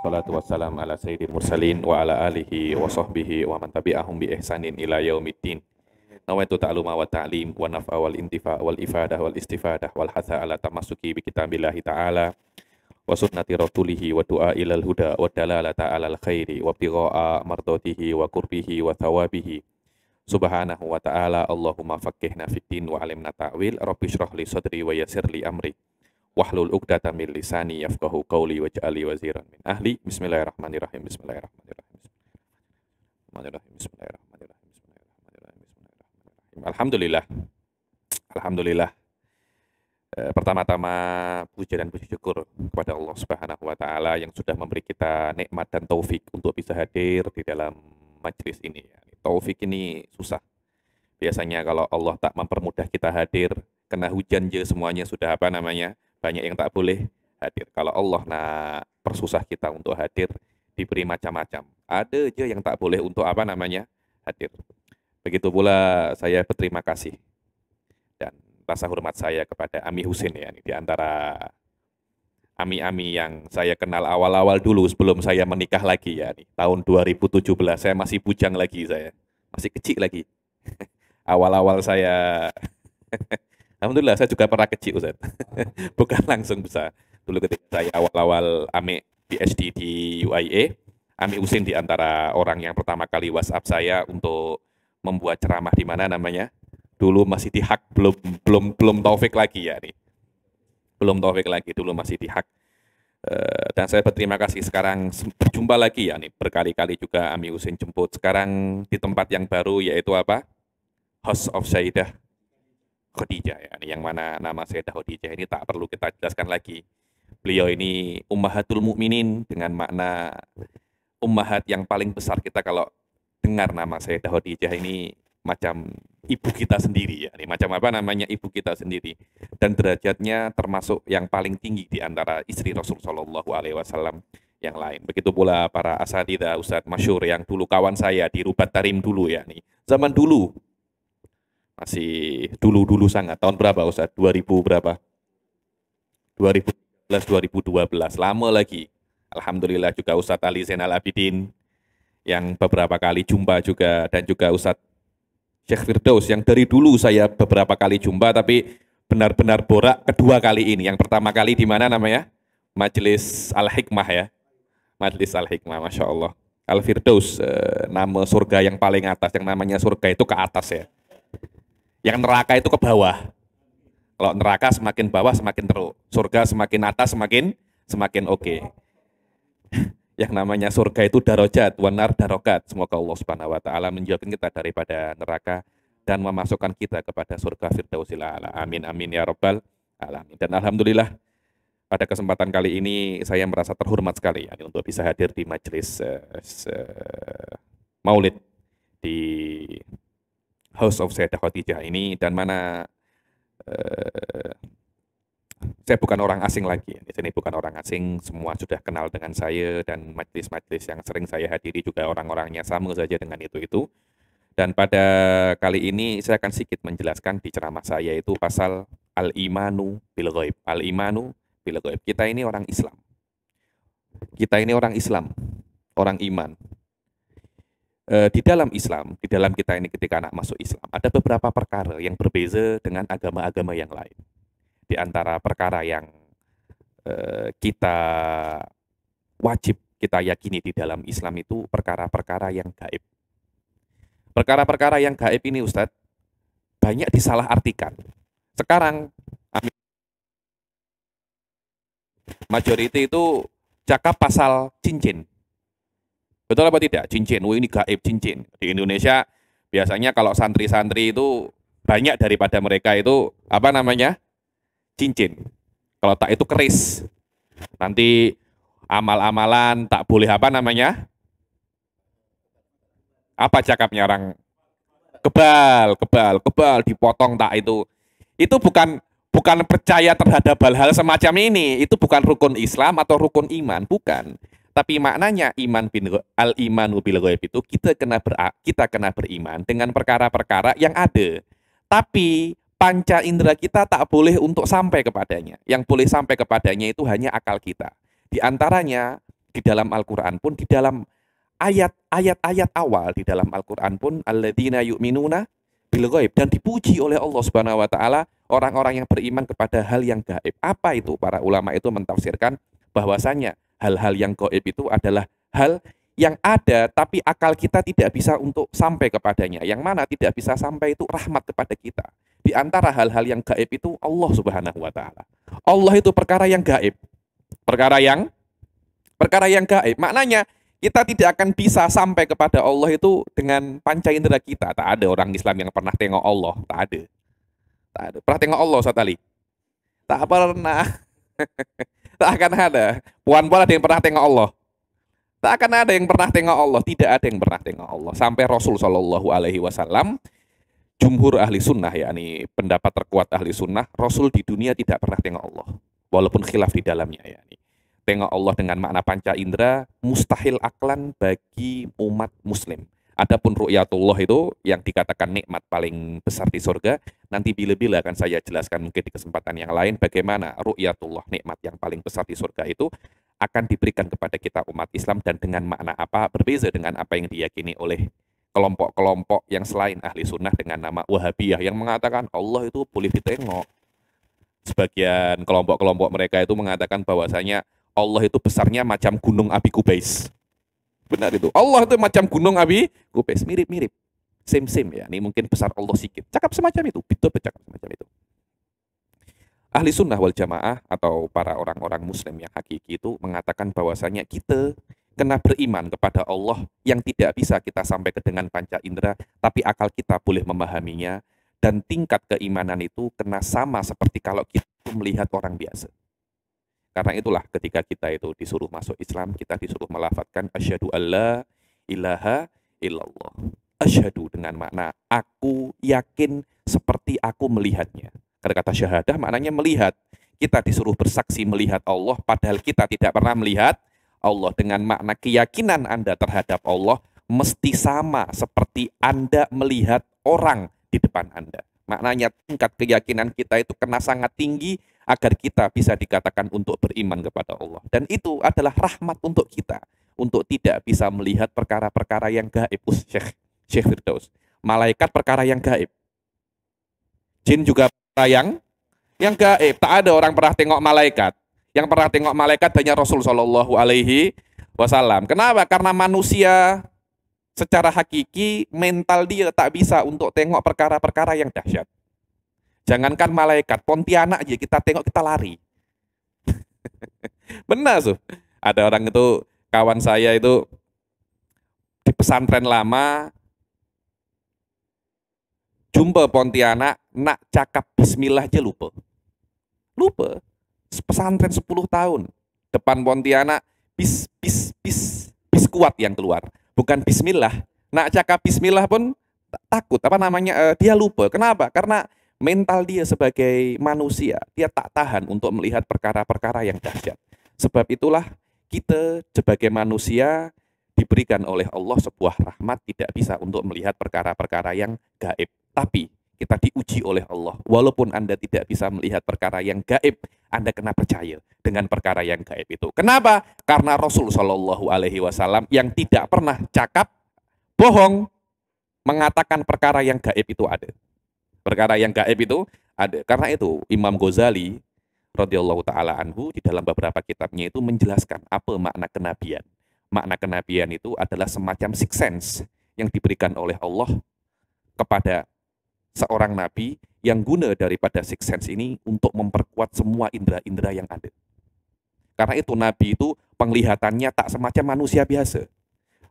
wassalatu wassalam ala sayyidil mursalin wa ala alihi wa sahbihi wa man tabi'ahum bi ihsanin ila yaumiddin. Nawaitu ta'luma wa ta'lim wa naf'a wal intifa wal ifadah wal istifadah wal hatha ala tamasuki bi kitabillahi ta'ala wa sunnati rasulihi wa du'a ilal huda wa dalalata al khairi wa bigha'a mardotihi wa kurbihi wa thawabihi subhanahu wa ta'ala Allahumma faqihna fid din wa alimna ta'wil rabbi syrah li sadri wa yassir li amri wahlul uqdatam min lisani yafqahu qawli waj'ali waziran min ahli bismillahirrahmanirrahim bismillahirrahmanirrahim bismillahirrahmanirrahim bismillahirrahmanirrahim bismillahirrahmanirrahim bismillahirrahmanirrahim alhamdulillah alhamdulillah eh, pertama-tama puji dan puji syukur kepada Allah Subhanahu wa taala yang sudah memberi kita nikmat dan taufik untuk bisa hadir di dalam majelis ini taufik ini susah biasanya kalau Allah tak mempermudah kita hadir kena hujan je semuanya sudah apa namanya banyak yang tak boleh hadir. Kalau Allah nak persusah kita untuk hadir, diberi macam-macam. Ada aja yang tak boleh untuk apa namanya hadir. Begitu pula saya berterima kasih dan rasa hormat saya kepada Ami Husin ya, di antara ami-ami yang saya kenal awal-awal dulu sebelum saya menikah lagi ya nih tahun 2017 saya masih bujang lagi saya masih kecil lagi awal-awal saya Alhamdulillah saya juga pernah kecil Ustaz. Bukan langsung besar. Dulu ketika saya awal-awal AME PhD di UIA, Ami Usin di antara orang yang pertama kali WhatsApp saya untuk membuat ceramah di mana namanya? Dulu masih di hak belum belum belum Taufik lagi ya nih. Belum Taufik lagi, dulu masih di hak. Eh, dan saya berterima kasih sekarang berjumpa lagi ya nih berkali-kali juga Ami Usin jemput sekarang di tempat yang baru yaitu apa? House of Saidah Khadijah ya, yang mana nama Sayyidah Khadijah ini tak perlu kita jelaskan lagi. Beliau ini ummahatul mukminin dengan makna ummahat yang paling besar kita kalau dengar nama Sayyidah Khadijah ini macam ibu kita sendiri ya, ini macam apa namanya ibu kita sendiri dan derajatnya termasuk yang paling tinggi di antara istri Rasul Shallallahu Alaihi Wasallam yang lain. Begitu pula para asatidah Ustaz Masyur yang dulu kawan saya di Rubat Tarim dulu ya nih. Zaman dulu masih dulu-dulu sangat. Tahun berapa Ustaz? 2000 berapa? 2011 2012. Lama lagi. Alhamdulillah juga Ustadz Ali Zainal Abidin yang beberapa kali jumpa juga dan juga Ustadz Syekh Firdaus yang dari dulu saya beberapa kali jumpa tapi benar-benar borak kedua kali ini. Yang pertama kali di mana namanya? Majelis Al-Hikmah ya. Majelis Al-Hikmah, Masya Allah. Al-Firdaus, eh, nama surga yang paling atas, yang namanya surga itu ke atas ya yang neraka itu ke bawah. Kalau neraka semakin bawah semakin teruk, surga semakin atas semakin semakin oke. Okay. Yang namanya surga itu darojat, wanar darokat. Semoga Allah Subhanahu wa taala menjauhkan kita daripada neraka dan memasukkan kita kepada surga Firdausil A'la. Amin amin ya rabbal alamin. Dan alhamdulillah pada kesempatan kali ini saya merasa terhormat sekali ya, untuk bisa hadir di majelis uh, eh, uh, eh, Maulid di House of Sayyidah Khadijah ini dan mana eh, saya bukan orang asing lagi. Di sini bukan orang asing, semua sudah kenal dengan saya dan majelis-majelis yang sering saya hadiri juga orang-orangnya sama saja dengan itu-itu. Dan pada kali ini saya akan sedikit menjelaskan di ceramah saya itu pasal al-imanu bil ghaib. Al-imanu bil ghaib. Kita ini orang Islam. Kita ini orang Islam, orang iman. Eh, di dalam Islam, di dalam kita ini ketika anak masuk Islam, ada beberapa perkara yang berbeza dengan agama-agama yang lain. Di antara perkara yang eh, kita wajib kita yakini di dalam Islam itu perkara-perkara yang gaib. Perkara-perkara yang gaib ini Ustadz, banyak disalahartikan. Sekarang majoriti itu cakap pasal cincin Betul apa tidak? Cincin. Wah ini gaib cincin. Di Indonesia biasanya kalau santri-santri itu banyak daripada mereka itu apa namanya? Cincin. Kalau tak itu keris. Nanti amal-amalan tak boleh apa namanya? Apa cakapnya orang kebal, kebal, kebal dipotong tak itu. Itu bukan bukan percaya terhadap hal-hal semacam ini. Itu bukan rukun Islam atau rukun iman, bukan. Tapi maknanya iman bin al iman bil ghaib itu kita kena ber, kita kena beriman dengan perkara-perkara yang ada. Tapi panca indera kita tak boleh untuk sampai kepadanya. Yang boleh sampai kepadanya itu hanya akal kita. Di antaranya di dalam Al-Qur'an pun di dalam ayat-ayat-ayat awal di dalam Al-Qur'an pun alladzina yu'minuna bil ghaib dan dipuji oleh Allah Subhanahu wa taala orang-orang yang beriman kepada hal yang gaib. Apa itu? Para ulama itu mentafsirkan bahwasanya hal-hal yang goib itu adalah hal yang ada tapi akal kita tidak bisa untuk sampai kepadanya. Yang mana tidak bisa sampai itu rahmat kepada kita. Di antara hal-hal yang gaib itu Allah Subhanahu wa taala. Allah itu perkara yang gaib. Perkara yang perkara yang gaib. Maknanya kita tidak akan bisa sampai kepada Allah itu dengan panca indera kita. Tak ada orang Islam yang pernah tengok Allah, tak ada. Tak ada. Pernah tengok Allah Ustaz Ali? Tak pernah. tak akan ada. Puan pun ada yang pernah tengok Allah. Tak akan ada yang pernah tengok Allah, tidak ada yang pernah tengok Allah. Sampai Rasul Shallallahu Alaihi Wasallam, jumhur ahli sunnah yakni pendapat terkuat ahli sunnah, Rasul di dunia tidak pernah tengok Allah, walaupun khilaf di dalamnya yakni tengok Allah dengan makna panca indera mustahil aklan bagi umat Muslim. Adapun ru'yatullah itu yang dikatakan nikmat paling besar di surga Nanti bila-bila akan saya jelaskan mungkin di kesempatan yang lain bagaimana ru'yatullah nikmat yang paling besar di surga itu akan diberikan kepada kita umat Islam dan dengan makna apa berbeza dengan apa yang diyakini oleh kelompok-kelompok yang selain ahli sunnah dengan nama Wahabiyah yang mengatakan Allah itu boleh ditengok. Sebagian kelompok-kelompok mereka itu mengatakan bahwasanya Allah itu besarnya macam gunung api kubais. Benar itu. Allah itu macam gunung api kubais, mirip-mirip same same ya. Ini mungkin besar Allah sikit. Cakap semacam itu, betul bercakap semacam itu. Ahli sunnah wal jamaah atau para orang-orang muslim yang hakiki itu mengatakan bahwasanya kita kena beriman kepada Allah yang tidak bisa kita sampai ke dengan panca indera, tapi akal kita boleh memahaminya dan tingkat keimanan itu kena sama seperti kalau kita melihat orang biasa. Karena itulah ketika kita itu disuruh masuk Islam, kita disuruh melafatkan asyhadu alla ilaha illallah asyhadu dengan makna aku yakin seperti aku melihatnya. Karena kata syahadah maknanya melihat. Kita disuruh bersaksi melihat Allah padahal kita tidak pernah melihat Allah dengan makna keyakinan Anda terhadap Allah mesti sama seperti Anda melihat orang di depan Anda. Maknanya tingkat keyakinan kita itu kena sangat tinggi agar kita bisa dikatakan untuk beriman kepada Allah. Dan itu adalah rahmat untuk kita untuk tidak bisa melihat perkara-perkara yang gaib. Syekh. Syekh Firdaus. Malaikat perkara yang gaib. Jin juga perkara yang gaib. Tak ada orang pernah tengok malaikat. Yang pernah tengok malaikat hanya Rasul Shallallahu Alaihi Wasallam. Kenapa? Karena manusia secara hakiki mental dia tak bisa untuk tengok perkara-perkara yang dahsyat. Jangankan malaikat, Pontianak aja kita tengok kita lari. Benar tuh. Ada orang itu kawan saya itu di pesantren lama jumpa Pontianak, nak cakap bismillah aja lupa. Lupa. Pesantren 10 tahun. Depan Pontianak, bis, bis, bis, bis kuat yang keluar. Bukan bismillah. Nak cakap bismillah pun takut. Apa namanya, uh, dia lupa. Kenapa? Karena mental dia sebagai manusia, dia tak tahan untuk melihat perkara-perkara yang dahsyat. Sebab itulah kita sebagai manusia diberikan oleh Allah sebuah rahmat tidak bisa untuk melihat perkara-perkara yang gaib tapi kita diuji oleh Allah. Walaupun Anda tidak bisa melihat perkara yang gaib, Anda kena percaya dengan perkara yang gaib itu. Kenapa? Karena Rasul Shallallahu Alaihi Wasallam yang tidak pernah cakap bohong mengatakan perkara yang gaib itu ada. Perkara yang gaib itu ada. Karena itu Imam Ghazali radhiyallahu taala anhu di dalam beberapa kitabnya itu menjelaskan apa makna kenabian. Makna kenabian itu adalah semacam sixth sense yang diberikan oleh Allah kepada seorang nabi yang guna daripada six sense ini untuk memperkuat semua indera-indera yang ada. Karena itu nabi itu penglihatannya tak semacam manusia biasa.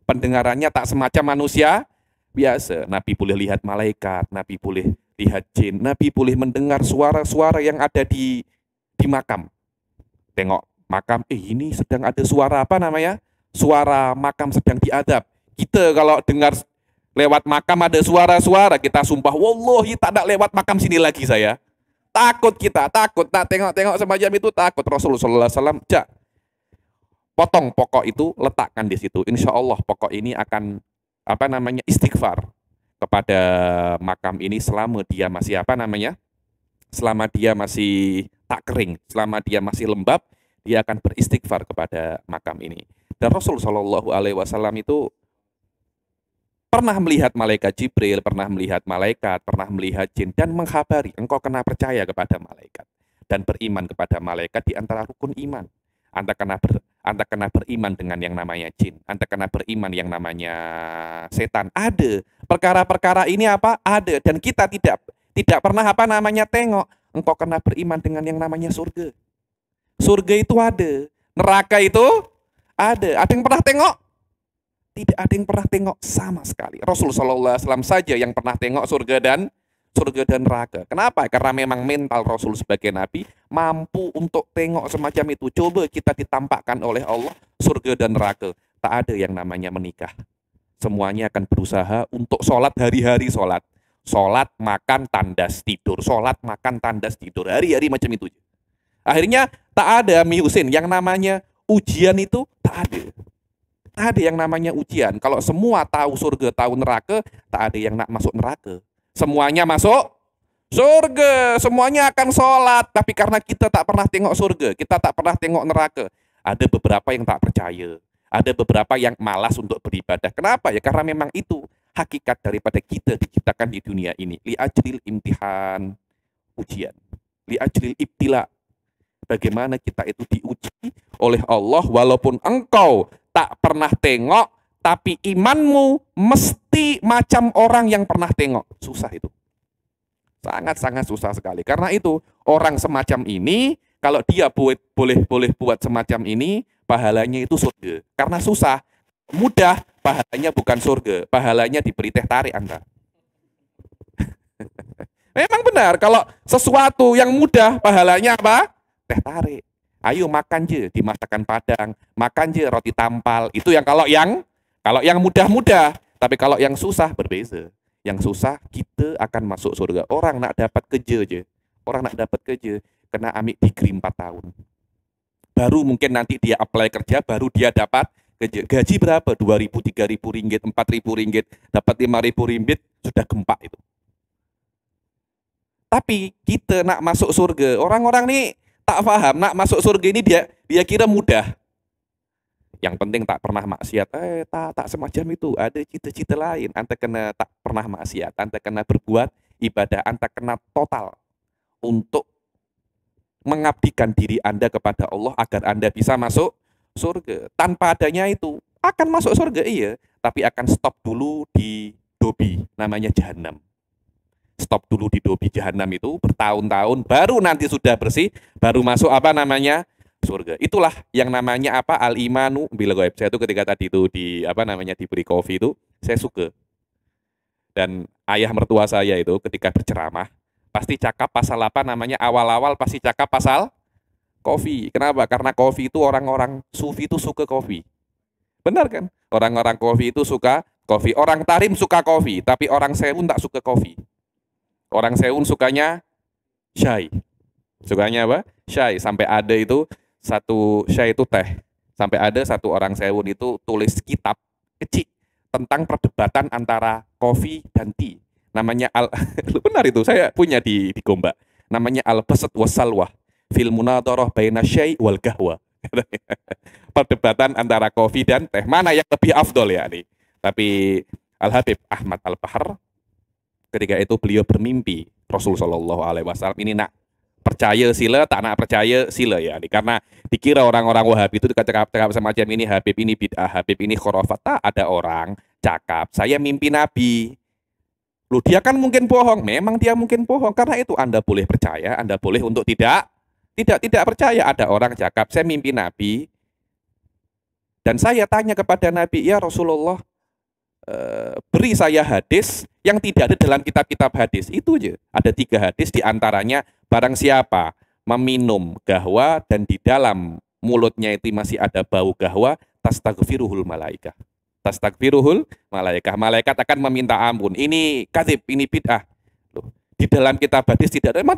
Pendengarannya tak semacam manusia biasa. Nabi boleh lihat malaikat, nabi boleh lihat jin, nabi boleh mendengar suara-suara yang ada di di makam. Tengok makam, eh ini sedang ada suara apa namanya? Suara makam sedang diadab. Kita kalau dengar Lewat makam ada suara-suara, kita sumpah, wallahi tak ada lewat makam sini lagi saya. Takut kita, takut, tak tengok-tengok semacam itu takut. Rasulullah SAW, cak, potong pokok itu, letakkan di situ. Insya Allah pokok ini akan, apa namanya, istighfar kepada makam ini selama dia masih apa namanya selama dia masih tak kering selama dia masih lembab dia akan beristighfar kepada makam ini dan Rasul Shallallahu Alaihi Wasallam itu pernah melihat malaikat Jibril, pernah melihat malaikat, pernah melihat jin, dan menghabari engkau kena percaya kepada malaikat dan beriman kepada malaikat di antara rukun iman. Anda kena, ber, anda kena beriman dengan yang namanya jin, Anda kena beriman yang namanya setan. Ada perkara-perkara ini apa? Ada dan kita tidak tidak pernah apa namanya tengok. Engkau kena beriman dengan yang namanya surga. Surga itu ada, neraka itu ada. Ada yang pernah tengok? tidak ada yang pernah tengok sama sekali. Rasul Shallallahu Alaihi saja yang pernah tengok surga dan surga dan neraka. Kenapa? Karena memang mental Rasul sebagai Nabi mampu untuk tengok semacam itu. Coba kita ditampakkan oleh Allah surga dan neraka. Tak ada yang namanya menikah. Semuanya akan berusaha untuk sholat hari-hari sholat. Sholat, makan, tandas, tidur. Sholat, makan, tandas, tidur. Hari-hari macam itu. Akhirnya tak ada Mi Husin. Yang namanya ujian itu tak ada tak ada yang namanya ujian. Kalau semua tahu surga, tahu neraka, tak ada yang nak masuk neraka. Semuanya masuk surga, semuanya akan sholat. Tapi karena kita tak pernah tengok surga, kita tak pernah tengok neraka. Ada beberapa yang tak percaya, ada beberapa yang malas untuk beribadah. Kenapa ya? Karena memang itu hakikat daripada kita diciptakan di dunia ini. Li imtihan, ujian. Li ajril ibtila, bagaimana kita itu diuji oleh Allah walaupun engkau tak pernah tengok tapi imanmu mesti macam orang yang pernah tengok. Susah itu. Sangat-sangat susah sekali. Karena itu orang semacam ini kalau dia buat, boleh boleh buat semacam ini, pahalanya itu surga. Karena susah, mudah, pahalanya bukan surga. Pahalanya diberi teh tarik Anda. Memang benar, kalau sesuatu yang mudah, pahalanya apa? teh tarik. Ayo makan je masakan Padang, makan je roti tampal. Itu yang kalau yang kalau yang mudah-mudah, tapi kalau yang susah berbeza. Yang susah kita akan masuk surga. Orang nak dapat kerja je. Orang nak dapat kerja kena ambil degree 4 tahun. Baru mungkin nanti dia apply kerja, baru dia dapat kerja. Gaji berapa? 2000, 3000 ringgit, 4000 ringgit, dapat 5000 ringgit, sudah gempa itu. Tapi kita nak masuk surga. Orang-orang nih tak paham nak masuk surga ini dia dia kira mudah yang penting tak pernah maksiat eh tak tak semacam itu ada cita-cita lain Anda kena tak pernah maksiat anda kena berbuat ibadah Anda kena total untuk mengabdikan diri anda kepada Allah agar anda bisa masuk surga tanpa adanya itu akan masuk surga iya tapi akan stop dulu di dobi namanya jahanam stop dulu di dobi jahanam itu bertahun-tahun baru nanti sudah bersih baru masuk apa namanya surga itulah yang namanya apa al imanu bila gue saya itu ketika tadi itu di apa namanya diberi kopi itu saya suka dan ayah mertua saya itu ketika berceramah pasti cakap pasal apa namanya awal-awal pasti cakap pasal kopi kenapa karena kopi itu orang-orang sufi itu suka kopi benar kan orang-orang kopi itu suka kopi orang tarim suka kopi tapi orang saya sewu tak suka kopi Orang Seun sukanya syai. Sukanya apa? Syai. Sampai ada itu satu syai itu teh. Sampai ada satu orang Seun itu tulis kitab kecil tentang perdebatan antara kopi dan tea. Namanya al benar itu saya punya di di Gombak. Namanya al basat Wasalwa fil munadharah baina syai wal kahwa. perdebatan antara kopi dan teh mana yang lebih afdol ya nih. Tapi Al Habib Ahmad Al Bahar ketika itu beliau bermimpi Rasul ya. Shallallahu Alaihi Wasallam ini nak percaya sila tak nak percaya sila ya karena dikira orang-orang Wahabi itu cakap-cakap semacam ini Habib ini bid'ah Habib ini khurafat tak ada orang cakap saya mimpi Nabi lu dia kan mungkin bohong memang dia mungkin bohong karena itu Anda boleh percaya Anda boleh untuk tidak tidak tidak percaya ada orang cakap saya mimpi Nabi dan saya tanya kepada Nabi ya Rasulullah Eh, beri saya hadis yang tidak ada dalam kitab-kitab hadis. Itu aja. Ada tiga hadis diantaranya barang siapa meminum gahwa dan di dalam mulutnya itu masih ada bau gahwa, tastagfiruhul malaikah. Tastagfiruhul malaikah. Malaikat akan meminta ampun. Ini kadib, ini bid'ah. di dalam kitab hadis tidak ada. Emang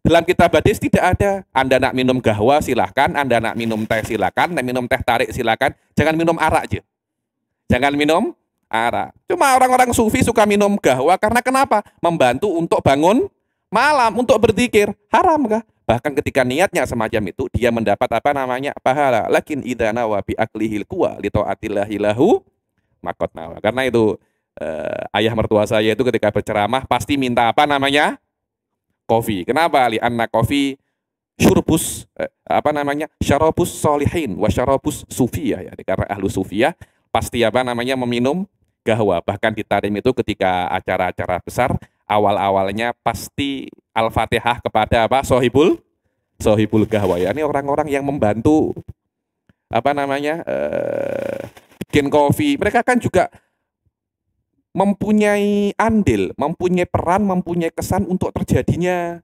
dalam kitab hadis tidak ada. Anda nak minum gahwa silahkan, Anda nak minum teh silahkan, nak minum teh tarik silahkan. Jangan minum arak aja. Jangan minum arah. Cuma orang-orang sufi suka minum gahwa karena kenapa? Membantu untuk bangun malam, untuk berzikir. Haram kah? Bahkan ketika niatnya semacam itu, dia mendapat apa namanya? Pahala. Lakin idana wa bi aklihil kuwa lito'atillahi lahu makot nawa. Karena itu eh, ayah mertua saya itu ketika berceramah pasti minta apa namanya? Kofi. Kenapa? Li anak kofi syurbus eh, apa namanya? syarobus solihin wa syarobus sufiyah ya. Karena ahlu sufiyah pasti apa namanya meminum Gahwa. Bahkan di Tarim itu ketika acara-acara besar, awal-awalnya pasti Al-Fatihah kepada apa? Sohibul Sohibul Gahwa ya. Ini orang-orang yang membantu apa namanya? Eh, bikin kopi. Mereka kan juga mempunyai andil, mempunyai peran, mempunyai kesan untuk terjadinya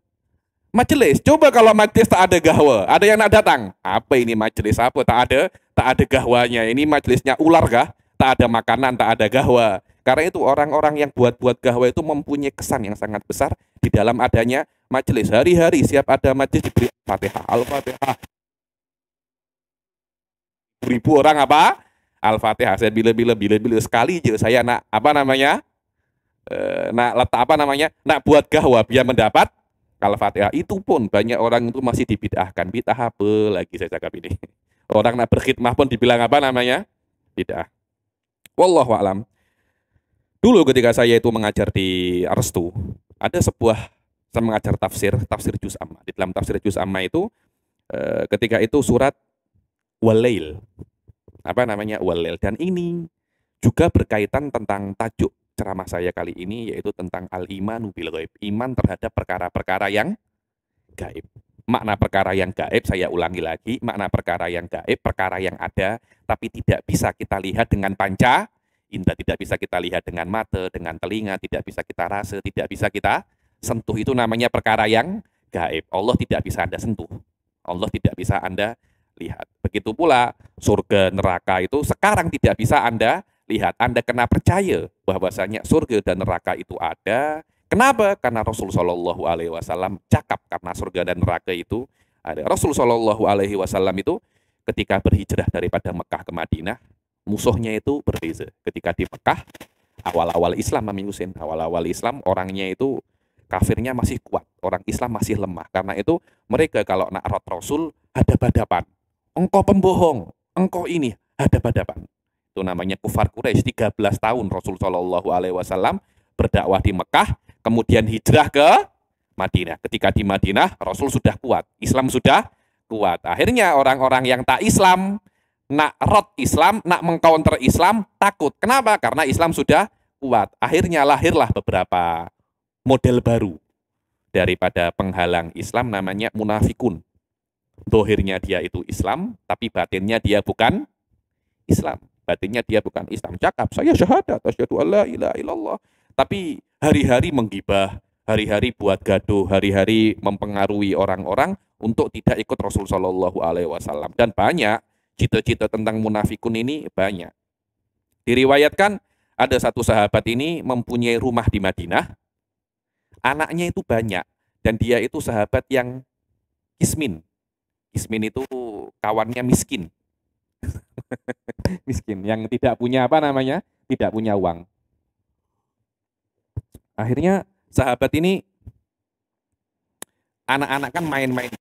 majelis. Coba kalau majelis tak ada gahwa, ada yang nak datang. Apa ini majelis apa? Tak ada, tak ada gahwanya. Ini majelisnya ular kah? tak ada makanan, tak ada gahwa. Karena itu orang-orang yang buat-buat gahwa itu mempunyai kesan yang sangat besar di dalam adanya majelis. Hari-hari siap ada majelis diberi Fatihah, Al-Fatihah. Ribu orang apa? Al-Fatihah. Saya bila-bila bila-bila sekali aja saya nak apa namanya? E, nak letak apa namanya? Nak buat gahwa biar mendapat Al-Fatihah. Itu pun banyak orang itu masih dibid'ahkan. Bid'ah apa lagi saya cakap ini? Orang nak berkhidmah pun dibilang apa namanya? Bid'ah. Wallahu alam. Dulu ketika saya itu mengajar di Arstu, ada sebuah saya mengajar tafsir, tafsir juz amma. Di dalam tafsir juz amma itu eh, ketika itu surat walail. Apa namanya? Walail dan ini juga berkaitan tentang tajuk ceramah saya kali ini yaitu tentang al-imanu bil ghaib, iman terhadap perkara-perkara yang gaib makna perkara yang gaib, saya ulangi lagi, makna perkara yang gaib, perkara yang ada, tapi tidak bisa kita lihat dengan panca, indah tidak bisa kita lihat dengan mata, dengan telinga, tidak bisa kita rasa, tidak bisa kita sentuh, itu namanya perkara yang gaib. Allah tidak bisa Anda sentuh, Allah tidak bisa Anda lihat. Begitu pula surga neraka itu sekarang tidak bisa Anda lihat. Anda kena percaya bahwasanya surga dan neraka itu ada, Kenapa? Karena Rasul Shallallahu Alaihi Wasallam cakap karena surga dan neraka itu ada. Rasul Shallallahu Alaihi Wasallam itu ketika berhijrah daripada Mekah ke Madinah, musuhnya itu berbeza. Ketika di Mekah, awal-awal Islam Mami awal-awal Islam orangnya itu kafirnya masih kuat, orang Islam masih lemah. Karena itu mereka kalau nak nakrot Rasul ada hadapan Engkau pembohong, engkau ini ada hadapan Itu namanya kufar Quraisy 13 tahun Rasul Shallallahu alaihi wasallam berdakwah di Mekah kemudian hijrah ke Madinah. Ketika di Madinah, Rasul sudah kuat, Islam sudah kuat. Akhirnya orang-orang yang tak Islam, nak rot Islam, nak mengcounter Islam, takut. Kenapa? Karena Islam sudah kuat. Akhirnya lahirlah beberapa model baru daripada penghalang Islam namanya munafikun. Dohirnya dia itu Islam, tapi batinnya dia bukan Islam. Batinnya dia bukan Islam. Cakap, saya syahadat, asyhadu alla ilaha illallah. Tapi hari-hari menggibah, hari-hari buat gaduh, hari-hari mempengaruhi orang-orang untuk tidak ikut Rasul Shallallahu Alaihi Wasallam. Dan banyak cita-cita tentang munafikun ini banyak. Diriwayatkan ada satu sahabat ini mempunyai rumah di Madinah, anaknya itu banyak dan dia itu sahabat yang kismin. Kismin itu kawannya miskin. miskin yang tidak punya apa namanya? Tidak punya uang. Akhirnya sahabat ini anak-anak kan main-main.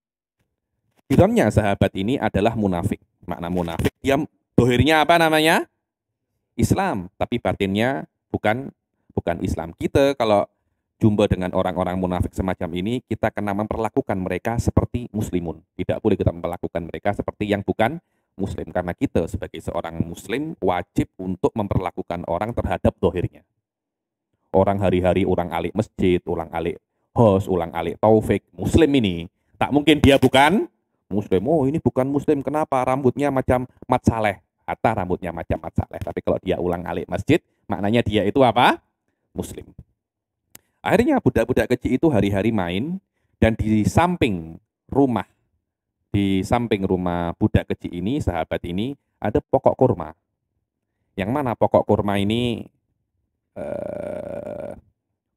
Ironnya sahabat ini adalah munafik. Makna munafik. Dia dohirnya apa namanya? Islam. Tapi batinnya bukan bukan Islam. Kita kalau jumpa dengan orang-orang munafik semacam ini, kita kena memperlakukan mereka seperti muslimun. Tidak boleh kita memperlakukan mereka seperti yang bukan muslim. Karena kita sebagai seorang muslim wajib untuk memperlakukan orang terhadap dohirnya orang hari-hari orang alik masjid, orang alik host, orang alik taufik, muslim ini. Tak mungkin dia bukan muslim. Oh ini bukan muslim, kenapa rambutnya macam Mat Saleh? rambutnya macam Mat Saleh. Tapi kalau dia ulang alik masjid, maknanya dia itu apa? Muslim. Akhirnya budak-budak kecil itu hari-hari main dan di samping rumah di samping rumah budak kecil ini, sahabat ini, ada pokok kurma. Yang mana pokok kurma ini Eh,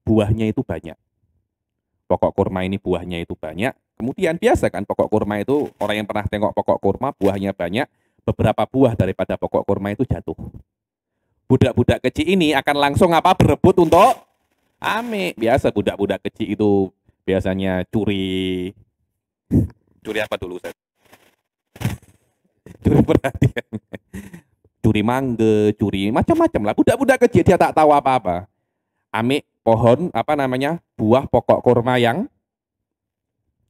buahnya itu banyak. Pokok kurma ini buahnya itu banyak. Kemudian biasa kan pokok kurma itu orang yang pernah tengok pokok kurma buahnya banyak, beberapa buah daripada pokok kurma itu jatuh. Budak-budak kecil ini akan langsung apa berebut untuk ame. Biasa budak-budak kecil itu biasanya curi curi apa dulu saya? Curi perhatian curi mangga, curi macam-macam lah. Budak-budak kecil dia tak tahu apa-apa. Amik pohon apa namanya buah pokok kurma yang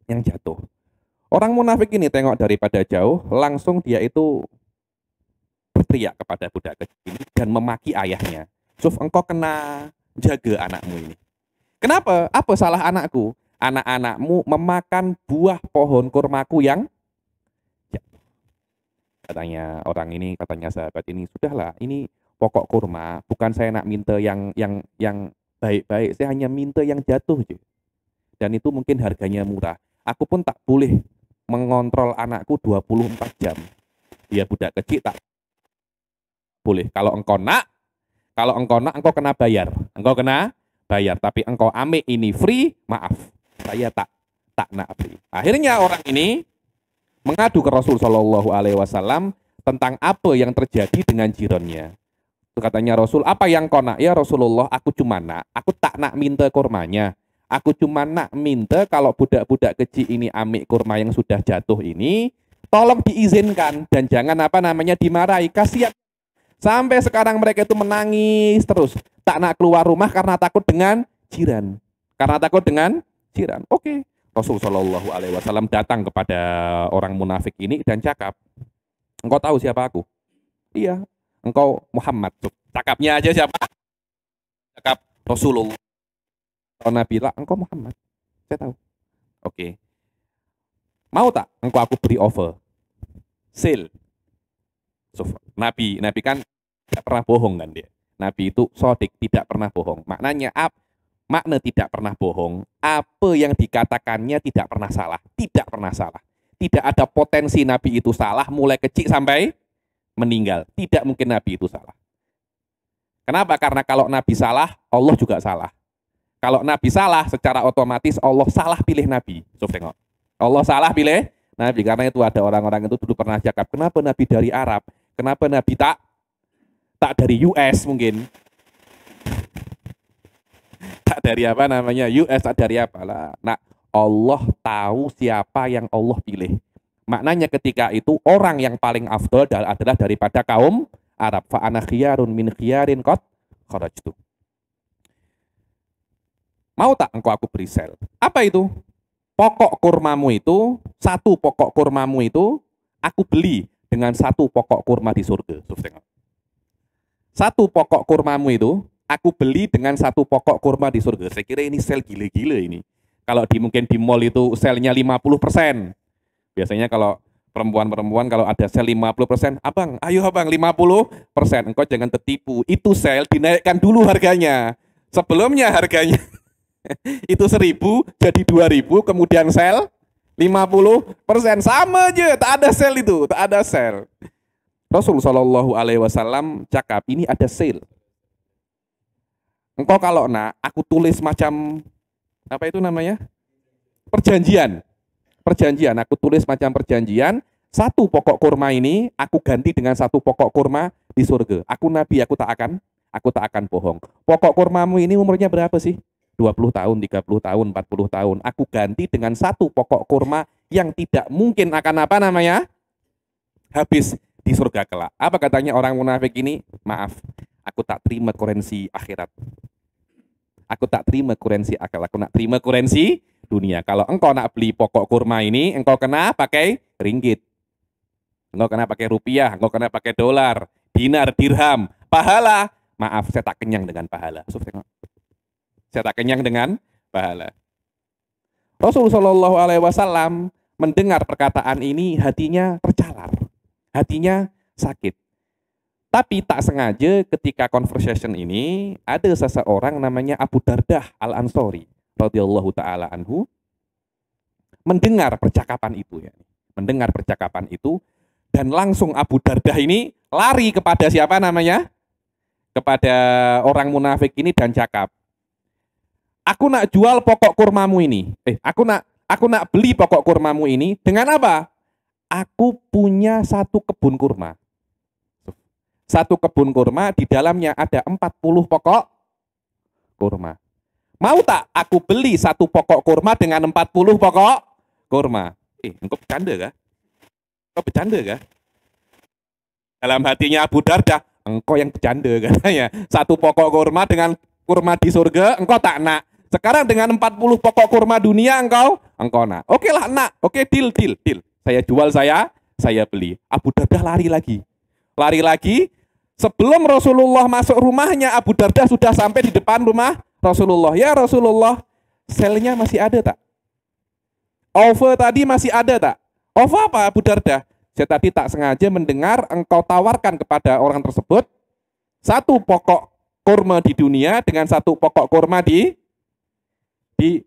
yang jatuh. Orang munafik ini tengok daripada jauh, langsung dia itu berteriak kepada budak kecil ini dan memaki ayahnya. Suf, engkau kena jaga anakmu ini. Kenapa? Apa salah anakku? Anak-anakmu memakan buah pohon kurmaku yang katanya orang ini katanya sahabat ini sudahlah ini pokok kurma bukan saya nak minta yang yang yang baik-baik saya hanya minta yang jatuh gitu. dan itu mungkin harganya murah aku pun tak boleh mengontrol anakku 24 jam dia budak kecil tak boleh kalau engkau nak kalau engkau nak engkau kena bayar engkau kena bayar tapi engkau ame ini free maaf saya tak tak nak free akhirnya orang ini mengadu ke Rasul Shallallahu Alaihi Wasallam tentang apa yang terjadi dengan jironnya. Katanya Rasul, apa yang kau nak? Ya Rasulullah, aku cuma nak, aku tak nak minta kurmanya. Aku cuma nak minta kalau budak-budak kecil ini amik kurma yang sudah jatuh ini, tolong diizinkan dan jangan apa namanya dimarahi. Kasihan. Sampai sekarang mereka itu menangis terus. Tak nak keluar rumah karena takut dengan jiran. Karena takut dengan jiran. Oke. Okay. Rasul Shallallahu Alaihi Wasallam datang kepada orang munafik ini dan cakap, engkau tahu siapa aku? Iya, engkau Muhammad. Tuh, cakapnya aja siapa? Cakap Rasulullah. Oh, Nabi lah, engkau Muhammad. Saya tahu. Oke. Okay. Mau tak? Engkau aku beri offer. Sale. So, Nabi, Nabi kan tidak pernah bohong kan dia. Nabi itu sodik, tidak pernah bohong. Maknanya apa? Makna tidak pernah bohong, apa yang dikatakannya tidak pernah salah, tidak pernah salah. Tidak ada potensi Nabi itu salah mulai kecil sampai meninggal. Tidak mungkin Nabi itu salah. Kenapa? Karena kalau Nabi salah, Allah juga salah. Kalau Nabi salah, secara otomatis Allah salah pilih Nabi. Coba tengok. Allah salah pilih Nabi. Karena itu ada orang-orang itu dulu pernah cakap, kenapa Nabi dari Arab? Kenapa Nabi tak tak dari US mungkin? dari apa namanya US dari apa lah nah Allah tahu siapa yang Allah pilih maknanya ketika itu orang yang paling afdol adalah daripada kaum Arab fa khiyarun min khiyarin kot kharajtu mau tak engkau aku beri sel apa itu pokok kurmamu itu satu pokok kurmamu itu aku beli dengan satu pokok kurma di surga satu pokok kurmamu itu aku beli dengan satu pokok kurma di surga. Saya kira ini sel gila-gila ini. Kalau di mungkin di mall itu selnya 50%. Biasanya kalau perempuan-perempuan kalau ada sel 50%, abang, ayo abang 50%. Engkau jangan tertipu. Itu sel dinaikkan dulu harganya. Sebelumnya harganya itu seribu jadi dua ribu. kemudian sel 50% sama aja, tak ada sel itu, tak ada sel. Rasulullah Shallallahu wasallam cakap, ini ada sel engkau kalau nak aku tulis macam apa itu namanya perjanjian perjanjian aku tulis macam perjanjian satu pokok kurma ini aku ganti dengan satu pokok kurma di surga aku nabi aku tak akan aku tak akan bohong pokok kurmamu ini umurnya berapa sih 20 tahun 30 tahun 40 tahun aku ganti dengan satu pokok kurma yang tidak mungkin akan apa namanya habis di surga kelak apa katanya orang munafik ini maaf Aku tak terima kurensi akhirat. Aku tak terima kurensi akal. Aku nak terima kurensi dunia. Kalau engkau nak beli pokok kurma ini, engkau kena pakai ringgit. Engkau kena pakai rupiah, engkau kena pakai dolar, dinar, dirham, pahala. Maaf, saya tak kenyang dengan pahala. Saya tak kenyang dengan pahala. Rasulullah saw mendengar perkataan ini, hatinya tercalar, hatinya sakit. Tapi tak sengaja ketika conversation ini ada seseorang namanya Abu Dardah Al Ansori radhiyallahu taala anhu mendengar percakapan itu ya. Mendengar percakapan itu dan langsung Abu Dardah ini lari kepada siapa namanya? Kepada orang munafik ini dan cakap, "Aku nak jual pokok kurmamu ini. Eh, aku nak aku nak beli pokok kurmamu ini dengan apa? Aku punya satu kebun kurma." satu kebun kurma di dalamnya ada 40 pokok kurma. Mau tak aku beli satu pokok kurma dengan 40 pokok kurma? Eh, engkau bercanda kah? Engkau bercanda kah? Dalam hatinya Abu Darda, engkau yang bercanda katanya. Satu pokok kurma dengan kurma di surga, engkau tak nak. Sekarang dengan 40 pokok kurma dunia engkau, engkau nak. Oke lah nak, oke deal, deal, deal. Saya jual saya, saya beli. Abu Darda lari lagi. Lari lagi, Sebelum Rasulullah masuk rumahnya, Abu Darda sudah sampai di depan rumah Rasulullah. Ya Rasulullah, selnya masih ada tak? Over tadi masih ada tak? Over apa Abu Darda? Saya tadi tak sengaja mendengar engkau tawarkan kepada orang tersebut satu pokok kurma di dunia dengan satu pokok kurma di di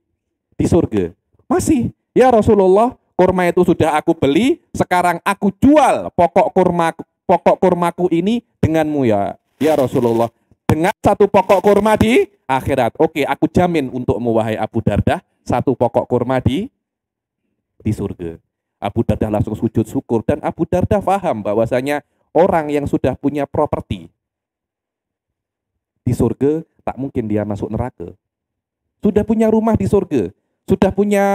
di surga. Masih, ya Rasulullah, kurma itu sudah aku beli, sekarang aku jual pokok kurma pokok kurmaku ini denganmu ya, ya Rasulullah. Dengan satu pokok kurma di akhirat. Oke, aku jamin untukmu wahai Abu Dardah, satu pokok kurma di di surga. Abu Dardah langsung sujud syukur dan Abu Dardah paham bahwasanya orang yang sudah punya properti di surga tak mungkin dia masuk neraka. Sudah punya rumah di surga, sudah punya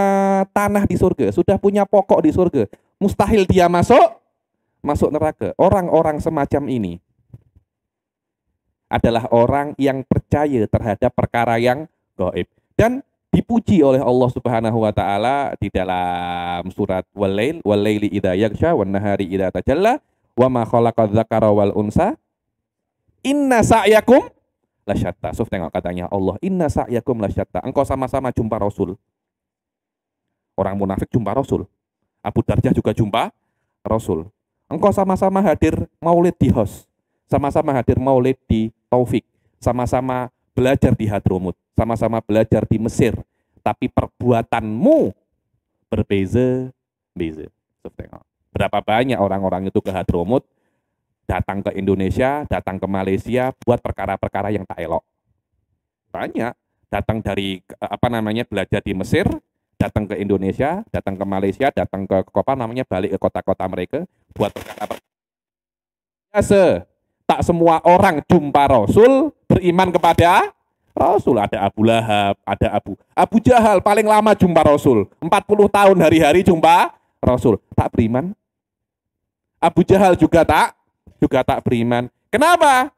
tanah di surga, sudah punya pokok di surga, mustahil dia masuk masuk neraka. Orang-orang semacam ini adalah orang yang percaya terhadap perkara yang gaib dan dipuji oleh Allah Subhanahu wa taala di dalam surat Walail walaili idza yaghsha wan nahari idza tajalla wa ma khalaqadz dzakara wal unsa inna sa'yakum lasyatta. Suf tengok katanya Allah, inna sa'yakum lasyatta. Engkau sama-sama jumpa Rasul. Orang munafik jumpa Rasul. Abu Darjah juga jumpa Rasul. Engkau sama-sama hadir maulid di host, sama-sama hadir maulid di Taufik, sama-sama belajar di Hadromut, sama-sama belajar di Mesir, tapi perbuatanmu berbeza beza. Berapa banyak orang-orang itu ke Hadromut, datang ke Indonesia, datang ke Malaysia buat perkara-perkara yang tak elok. Banyak datang dari eh, apa namanya belajar di Mesir, datang ke Indonesia, datang ke Malaysia, datang ke Kopa namanya balik ke kota-kota mereka buat perkara ya, Se, Tak semua orang jumpa Rasul beriman kepada Rasul. Ada Abu Lahab, ada Abu Abu Jahal paling lama jumpa Rasul. 40 tahun hari-hari jumpa Rasul. Tak beriman. Abu Jahal juga tak juga tak beriman. Kenapa?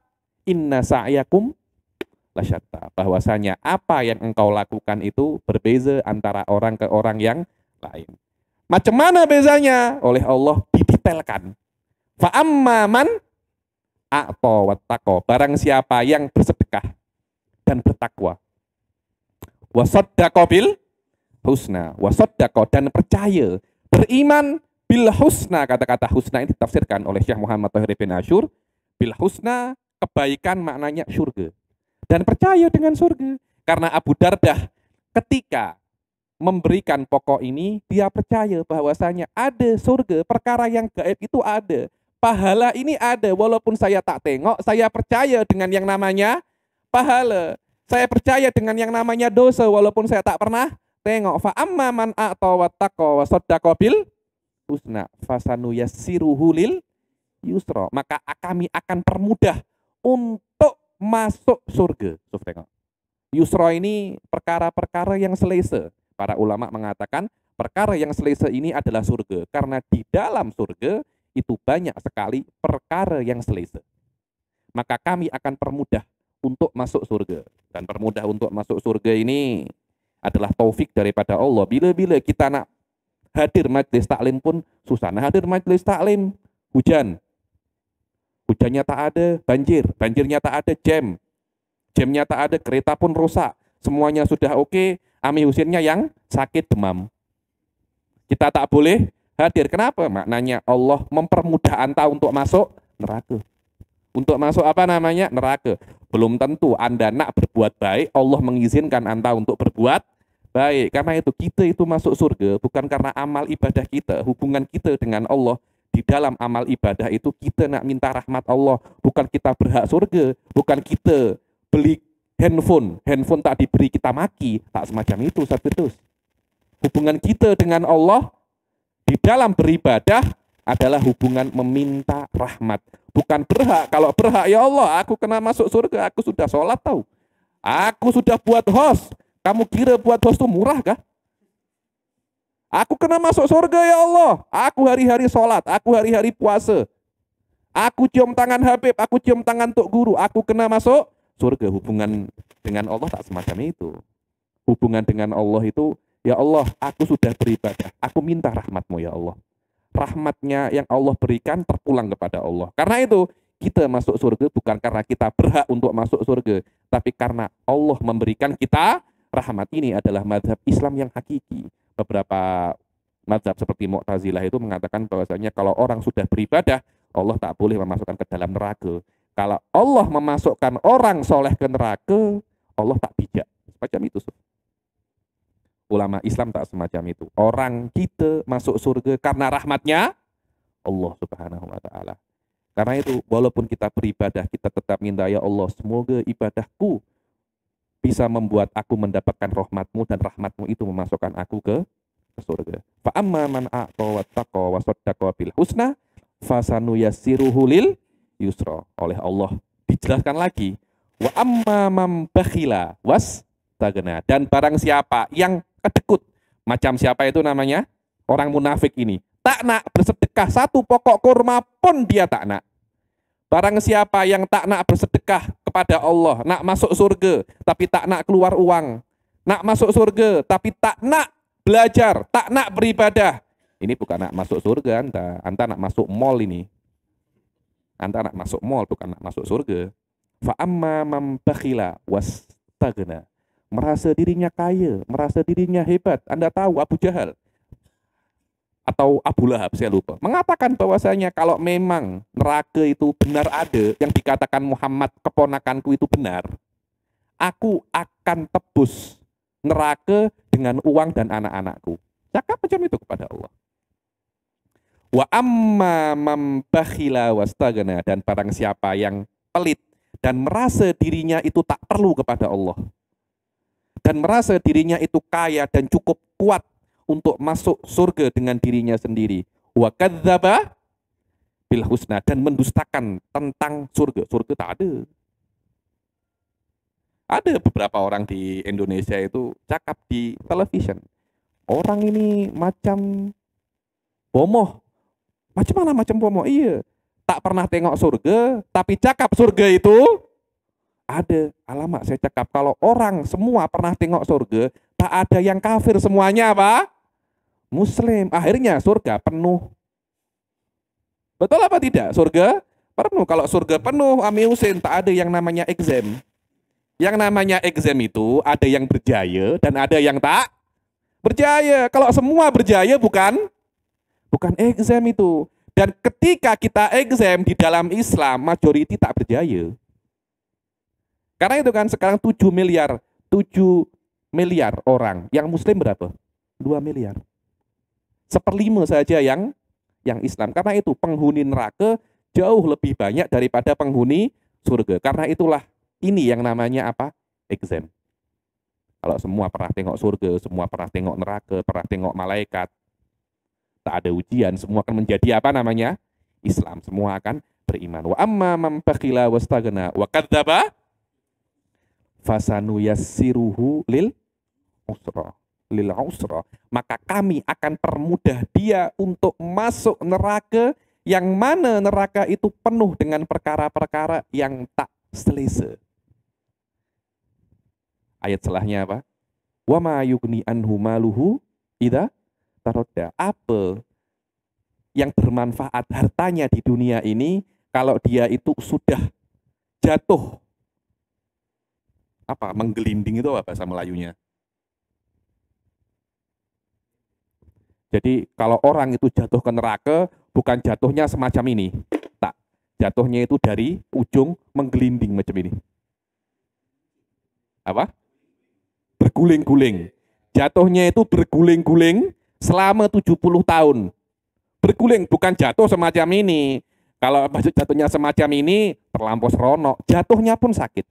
Inna sa'yakum lasyata Bahwasanya apa yang engkau lakukan itu berbeza antara orang ke orang yang lain. Macam mana bezanya? Oleh Allah didetailkan. fa amman a'to Barang siapa yang bersedekah dan bertakwa. Wasaddaqo bil husna. Wasaddaqo dan percaya. Beriman bil husna. Kata-kata husna ini ditafsirkan oleh Syekh Muhammad Tahir bin Ashur. Bil husna kebaikan maknanya surga dan percaya dengan surga. Karena Abu Dardah ketika memberikan pokok ini, dia percaya bahwasanya ada surga, perkara yang gaib itu ada. Pahala ini ada, walaupun saya tak tengok, saya percaya dengan yang namanya pahala. Saya percaya dengan yang namanya dosa, walaupun saya tak pernah tengok. Fa'amma man a'ta wa taqwa wa sodakobil husna yusro. Maka kami akan permudah untuk masuk surga. Suf tengok. Yusro ini perkara-perkara yang selesa. Para ulama mengatakan perkara yang selesa ini adalah surga. Karena di dalam surga itu banyak sekali perkara yang selesa. Maka kami akan permudah untuk masuk surga. Dan permudah untuk masuk surga ini adalah taufik daripada Allah. Bila-bila kita nak hadir majelis taklim pun susah. Nah, hadir majelis taklim hujan, Hujannya tak ada, banjir. Banjirnya tak ada, jam. Jamnya tak ada, kereta pun rusak. Semuanya sudah oke, okay. Ami Husinnya yang sakit demam. Kita tak boleh hadir. Kenapa? Maknanya Allah mempermudah Anda untuk masuk neraka. Untuk masuk apa namanya? Neraka. Belum tentu Anda nak berbuat baik, Allah mengizinkan Anda untuk berbuat baik. Karena itu kita itu masuk surga bukan karena amal ibadah kita, hubungan kita dengan Allah, di dalam amal ibadah itu kita nak minta rahmat Allah, bukan kita berhak surga, bukan kita beli handphone, handphone tak diberi kita maki, tak semacam itu saya betul Hubungan kita dengan Allah di dalam beribadah adalah hubungan meminta rahmat. Bukan berhak, kalau berhak ya Allah aku kena masuk surga, aku sudah sholat tahu. Aku sudah buat host, kamu kira buat host itu murah kah? Aku kena masuk surga ya Allah. Aku hari-hari sholat, aku hari-hari puasa. Aku cium tangan Habib, aku cium tangan Tok Guru. Aku kena masuk surga. Hubungan dengan Allah tak semacam itu. Hubungan dengan Allah itu, ya Allah, aku sudah beribadah. Aku minta rahmatmu ya Allah. Rahmatnya yang Allah berikan terpulang kepada Allah. Karena itu, kita masuk surga bukan karena kita berhak untuk masuk surga. Tapi karena Allah memberikan kita rahmat ini adalah madhab Islam yang hakiki beberapa mazhab seperti Mu'tazilah itu mengatakan bahwasanya kalau orang sudah beribadah, Allah tak boleh memasukkan ke dalam neraka. Kalau Allah memasukkan orang soleh ke neraka, Allah tak bijak. Semacam itu. Ulama Islam tak semacam itu. Orang kita masuk surga karena rahmatnya Allah subhanahu wa ta'ala. Karena itu, walaupun kita beribadah, kita tetap minta, ya Allah, semoga ibadahku bisa membuat aku mendapatkan rahmatmu dan rahmatmu itu memasukkan aku ke surga. Fa'amma man a'to wa saddaqa bil husna fasanu yassiruhu lil yusra. Oleh Allah dijelaskan lagi wa amma man bakhila was tagna dan barang siapa yang kedekut macam siapa itu namanya orang munafik ini tak nak bersedekah satu pokok kurma pun dia tak nak barang siapa yang tak nak bersedekah kepada Allah. Nak masuk surga, tapi tak nak keluar uang. Nak masuk surga, tapi tak nak belajar, tak nak beribadah. Ini bukan nak masuk surga Anda. Anda nak masuk mall ini. Anda nak masuk mall, bukan nak masuk surga. Fa'amma mambakhila wastagna. Merasa dirinya kaya, merasa dirinya hebat. Anda tahu Abu Jahal atau Abu Lahab saya lupa mengatakan bahwasanya kalau memang neraka itu benar ada yang dikatakan Muhammad keponakanku itu benar aku akan tebus neraka dengan uang dan anak-anakku cakap macam itu kepada Allah wa amma mambakhila wastagana dan barang siapa yang pelit dan merasa dirinya itu tak perlu kepada Allah dan merasa dirinya itu kaya dan cukup kuat untuk masuk surga dengan dirinya sendiri. Wa kadzaba bil husna dan mendustakan tentang surga. Surga tak ada. Ada beberapa orang di Indonesia itu cakap di television. Orang ini macam bomoh. Macam mana macam bomoh? Iya. Tak pernah tengok surga, tapi cakap surga itu ada. Alamak saya cakap kalau orang semua pernah tengok surga, tak ada yang kafir semuanya pak. Muslim. Akhirnya surga penuh. Betul apa tidak? Surga penuh. Kalau surga penuh, Ami Husin, tak ada yang namanya exam. Yang namanya exam itu ada yang berjaya dan ada yang tak berjaya. Kalau semua berjaya bukan bukan exam itu. Dan ketika kita exam di dalam Islam, majoriti tak berjaya. Karena itu kan sekarang 7 miliar, 7 miliar orang. Yang muslim berapa? 2 miliar seperlima saja yang yang Islam. Karena itu penghuni neraka jauh lebih banyak daripada penghuni surga. Karena itulah ini yang namanya apa? Exam. Kalau semua pernah tengok surga, semua pernah tengok neraka, pernah tengok malaikat, tak ada ujian, semua akan menjadi apa namanya? Islam. Semua akan beriman. Wa amma man bakhila wastagna wa kadzdzaba fasanuyassiruhu lil usra lil usra, maka kami akan permudah dia untuk masuk neraka yang mana neraka itu penuh dengan perkara-perkara yang tak selesa. Ayat selahnya apa? Wa ma yugni anhu maluhu ida tarodda. Apa yang bermanfaat hartanya di dunia ini kalau dia itu sudah jatuh apa menggelinding itu apa bahasa Melayunya Jadi kalau orang itu jatuh ke neraka, bukan jatuhnya semacam ini. Tak. Jatuhnya itu dari ujung menggelinding macam ini. Apa? Berguling-guling. Jatuhnya itu berguling-guling selama 70 tahun. Berguling, bukan jatuh semacam ini. Kalau maksud jatuhnya semacam ini, terlampau seronok. Jatuhnya pun sakit.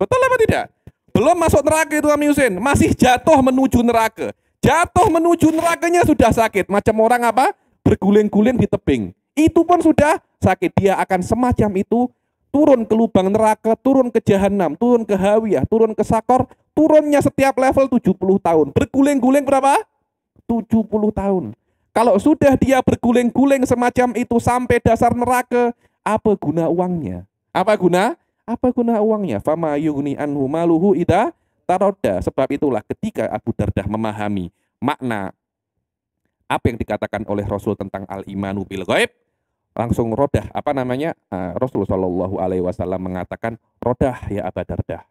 Betul apa tidak? Belum masuk neraka itu Amin masih jatuh menuju neraka. Jatuh menuju nerakanya sudah sakit. Macam orang apa? Berguling-guling di tebing. Itu pun sudah sakit. Dia akan semacam itu turun ke lubang neraka, turun ke jahanam, turun ke hawiyah, turun ke sakor, turunnya setiap level 70 tahun. Berguling-guling berapa? 70 tahun. Kalau sudah dia berguling-guling semacam itu sampai dasar neraka, apa guna uangnya? Apa guna? Apa guna uangnya? Fama yugni anhu maluhu ida taroda. Sebab itulah ketika Abu Dardah memahami makna apa yang dikatakan oleh Rasul tentang al-imanu bil ghaib, langsung rodah apa namanya eh, Rasul Shallallahu Alaihi Wasallam mengatakan rodah ya Abu Dardah,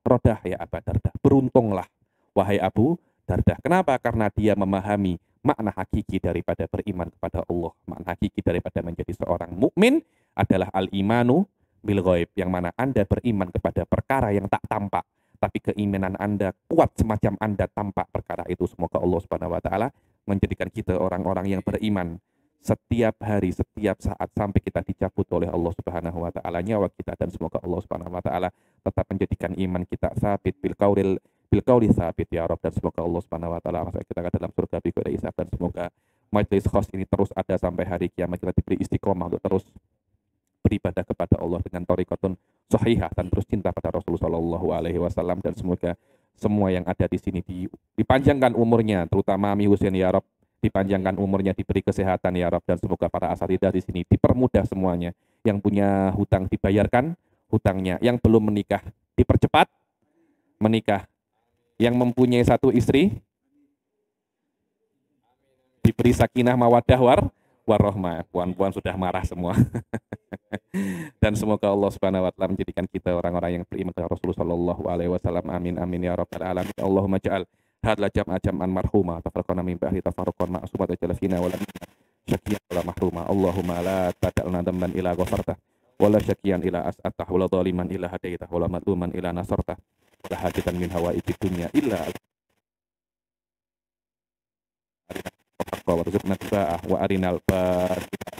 rodah ya Abu Dardah, beruntunglah wahai Abu Dardah. Kenapa? Karena dia memahami makna hakiki daripada beriman kepada Allah, makna hakiki daripada menjadi seorang mukmin adalah al-imanu bil ghaib yang mana Anda beriman kepada perkara yang tak tampak tapi keimanan Anda kuat semacam Anda tampak perkara itu. Semoga Allah Subhanahu wa taala menjadikan kita orang-orang yang beriman setiap hari, setiap saat sampai kita dicabut oleh Allah Subhanahu wa taala nyawa kita dan semoga Allah Subhanahu wa taala tetap menjadikan iman kita sabit bil qaulil bil qauli sabit ya Rabb dan semoga Allah Subhanahu wa taala masuk kita ke dalam surga bi hisab dan semoga majelis khos ini terus ada sampai hari kiamat kita diberi istiqomah untuk terus beribadah kepada Allah dengan tarekatun sahihah dan terus cinta pada Rasulullah saw dan semoga semua yang ada di sini dipanjangkan umurnya terutama Mi Husin ya Rob dipanjangkan umurnya diberi kesehatan ya Rob dan semoga para asatidah di sini dipermudah semuanya yang punya hutang dibayarkan hutangnya yang belum menikah dipercepat menikah yang mempunyai satu istri diberi sakinah mawadah war warohma. Puan-puan sudah marah semua. Dan semoga Allah Subhanahu wa taala menjadikan kita orang-orang yang beriman kepada Rasulullah sallallahu alaihi wasallam. Amin amin ya rabbal alamin. Allahumma ja'al hadla jam'a jam'an marhuma tafarraqna min ba'di tafarruqan ma'suma tajal fina wa lam syakiyan wala mahruma. Allahumma la tad'alna dhanban ila ghafarta wala syakiyan ila as'atah wala dhaliman ila hadaitah wala madluman ila nasartah. La hajatan min hawa'i dunya illa haqqa warzuqna tiba'ah wa arinal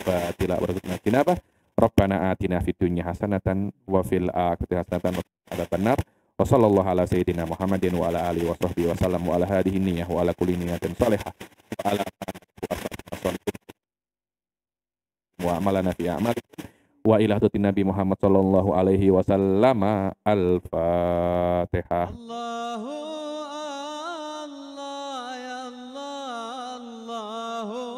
batila warzuqna tinabah Rabbana atina fid dunya hasanatan wa fil akhirati hasanatan wa adzaban nar wa sallallahu ala sayyidina Muhammadin wa ala alihi wa sahbihi wa sallam wa ala hadhihi niyyah wa ala kulli niyatin salihah wa ala wa amalana fi a'mali wa ila hadratin nabi Muhammad sallallahu alaihi wasallam al-Fatihah Allahu हो